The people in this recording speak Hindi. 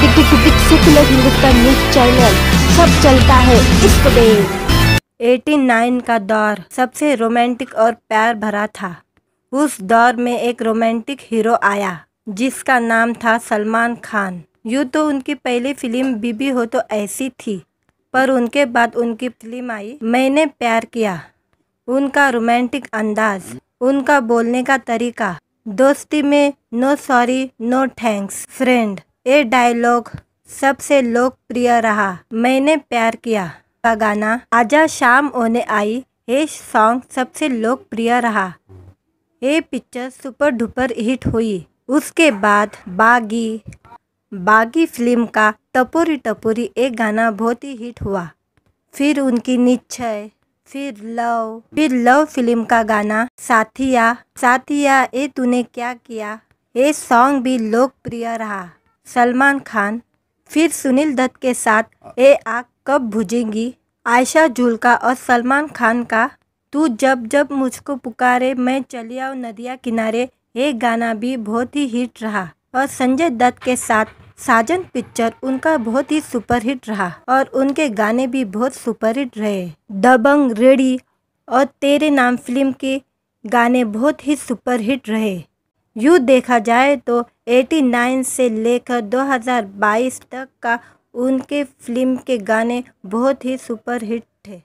सेकुलर हिंदुस्तान न्यूज चैनल सब चलता है इस पे 89 का दौर सबसे रोमांटिक और प्यार भरा था उस दौर में एक रोमांटिक हीरो आया जिसका नाम था सलमान खान यूँ तो उनकी पहली फिल्म बीबी हो तो ऐसी थी पर उनके बाद उनकी फिल्म आई मैंने प्यार किया उनका रोमांटिक अंदाज उनका बोलने का तरीका दोस्ती में no sorry no thanks friend ये डायलॉग सबसे लोकप्रिय रहा मैंने प्यार किया का गाना आजा शाम होने आई ये सॉन्ग सबसे लोकप्रिय रहा ये पिक्चर सुपर डुपर हिट हुई उसके बाद बागी बागी फिल्म का टपोरी टपोरी एक गाना बहुत ही हिट हुआ फिर उनकी निश्चय फिर लव फिर लव फिल्म का गाना साथिया साथिया ए तूने क्या किया ये सॉन्ग भी लोकप्रिय रहा सलमान खान फिर सुनील दत्त के साथ ए आग कब भुजेंगी आयशा जुल्का और सलमान खान का तू जब जब मुझको पुकारे मैं चलिया नदिया किनारे ये गाना भी बहुत ही हिट रहा और संजय दत्त के साथ साजन पिक्चर उनका बहुत ही सुपरहिट रहा और उनके गाने भी बहुत सुपरहिट रहे दबंग रेडी और तेरे नाम फिल्म के गाने बहुत ही सुपरहिट रहे यूँ देखा जाए तो 89 से लेकर 2022 तक का उनके फ़िल्म के गाने बहुत ही सुपरहिट थे